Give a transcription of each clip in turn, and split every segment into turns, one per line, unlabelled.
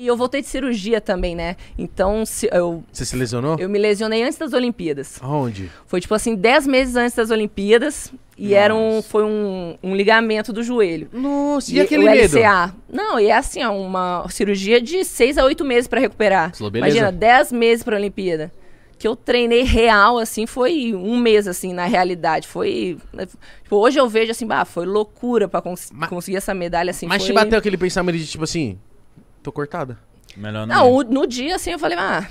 E eu voltei de cirurgia também, né? Então, se, eu.
Você se lesionou? Eu
me lesionei antes das Olimpíadas. Aonde? Foi tipo assim, 10 meses antes das Olimpíadas. E era um, foi um, um, ligamento do joelho. Nossa, e, e aquele o LCA. Medo? Não, e é assim, é uma cirurgia de 6 a 8 meses para recuperar. Imagina, 10 meses pra Olimpíada. Que eu treinei real, assim, foi um mês, assim, na realidade. Foi. Tipo, hoje eu vejo assim, bah, foi loucura pra cons mas, conseguir essa medalha, assim. Mas foi... te bateu
aquele pensamento de, tipo assim, Tô cortada. Melhor não. não o-
no dia, assim, eu falei, ah.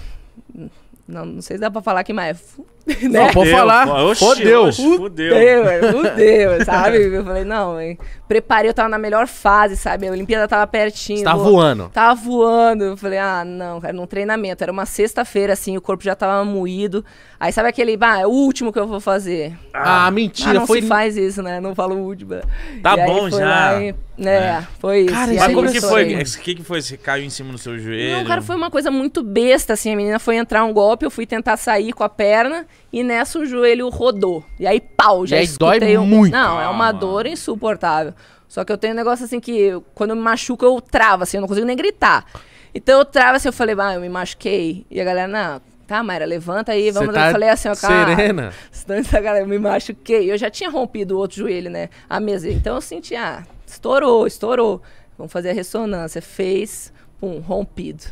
Não, não sei se dá pra falar aqui, mas. É né? Não, pode falar. Oxi, fodeu. Oxi, fodeu. Fudeu, fudeu, sabe? Eu falei, não, mãe. Preparei, eu tava na melhor fase, sabe? A Olimpíada tava pertinho. Você tava voando. Tava voando. Eu falei, ah, não, era num treinamento. Era uma sexta-feira, assim, o corpo já tava moído. Aí sabe aquele, bah, é o último que eu vou fazer. Ah, ah. mentira. Ah, não foi... se faz isso, né? Não falo o último. Tá e bom já. E... É, é, foi isso. Cara, mas como que foi? O
que, que foi? Você caiu em cima do seu joelho? Não, cara, foi
uma coisa muito besta, assim. A menina foi entrar um golpe, eu fui tentar sair com a perna. E nessa o joelho rodou. E aí, pau, já e aí dói um... muito. Não, é uma dor insuportável. Só que eu tenho um negócio assim que quando eu me machuco eu travo, assim, eu não consigo nem gritar. Então eu travo assim, eu falei, ah, eu me machuquei. E a galera, não, tá, Mayra, levanta aí, vamos tá Eu falei assim, ó, cara. Serena. Senão galera, eu me machuquei. Eu já tinha rompido o outro joelho, né? A mesa. Então eu senti, ah, estourou, estourou. Vamos fazer a ressonância. Fez, pum, rompido.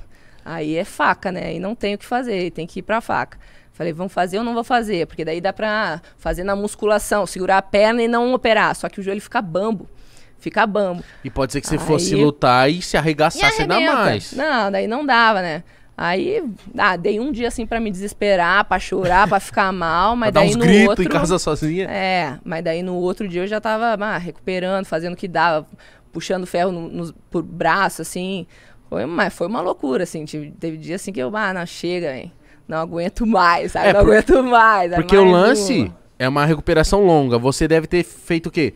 Aí é faca, né? E não tem o que fazer, tem que ir pra faca. Falei, vamos fazer ou não vou fazer? Porque daí dá pra fazer na musculação, segurar a perna e não operar. Só que o joelho fica bambo. Fica bambo.
E pode ser que você aí... fosse lutar e se arregaçasse ainda mais.
Não, daí não dava, né? Aí, ah, dei um dia assim para me desesperar, para chorar, para ficar mal, mas daí no outro em casa sozinha. É, mas daí no outro dia eu já tava, ah, recuperando, fazendo o que dava, puxando ferro no, no, por braço assim, foi uma, foi uma loucura, assim. teve dia assim que eu, ah, não, chega, hein? Não aguento mais, sabe? É, não por... aguento mais. Porque é mais o lance uma.
é uma recuperação longa. Você deve ter feito o quê?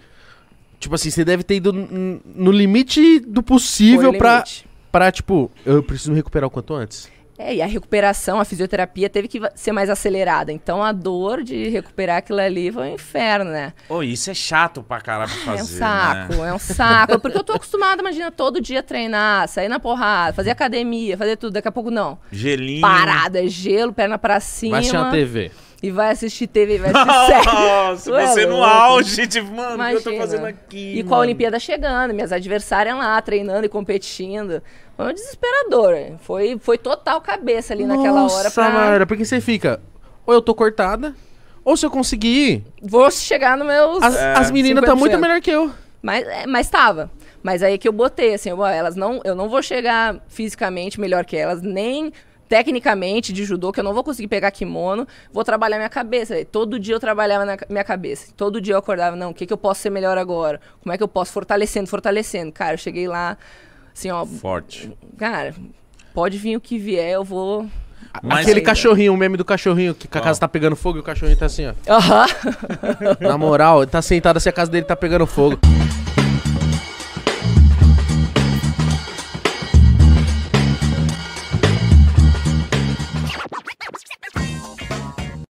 Tipo assim, você deve ter ido no limite do possível para para tipo, eu preciso me recuperar o quanto antes.
É, e a recuperação, a fisioterapia teve que ser mais acelerada. Então a dor de recuperar aquilo ali foi um inferno, né?
Oh, isso é chato pra caralho fazer. É um né? saco, né?
é um saco. Porque eu tô acostumada, imagina, todo dia treinar, sair na porrada, fazer academia, fazer tudo. Daqui a pouco não.
Gelinho. Parada,
é gelo, perna pra cima. Vai a TV e vai assistir TV, vai assistir série. Nossa, Ué, você é no auge,
tipo, mano, Imagina. o que eu tô fazendo
aqui? E mano. com a Olimpíada chegando, minhas adversárias lá treinando e competindo. Foi um desesperador. Foi, foi total cabeça ali Nossa, naquela hora. Nossa, pra... Mara,
porque você fica,
ou eu tô cortada, ou se eu conseguir. Vou chegar no meu As, é, as meninas estão tá muito melhor que eu. Mas, é, mas tava. Mas aí é que eu botei, assim, eu, elas não, eu não vou chegar fisicamente melhor que elas, nem tecnicamente de judô, que eu não vou conseguir pegar kimono, vou trabalhar minha cabeça. Todo dia eu trabalhava na minha cabeça. Todo dia eu acordava, não, o que, que eu posso ser melhor agora? Como é que eu posso? Fortalecendo, fortalecendo. Cara, eu cheguei lá, assim, ó.
Forte.
Cara, pode vir o que vier, eu vou. Mas Aquele cachorrinho,
o meme do cachorrinho, que a casa tá pegando fogo e o cachorrinho tá assim, ó. Aham. Uh -huh. na moral, ele tá sentado assim, a casa dele tá pegando fogo.